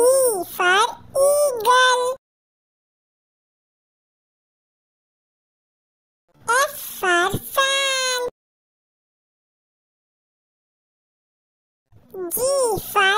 E for eagle. F for fan. G for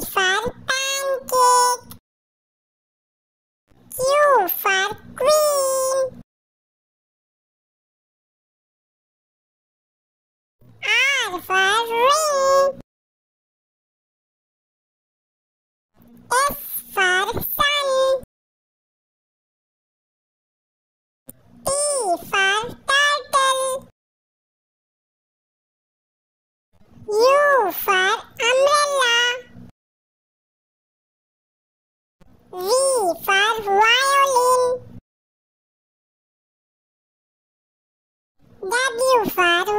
for pancake. Q for queen. R for ring. S for sun. T for turtle. U for Gabi Ufaro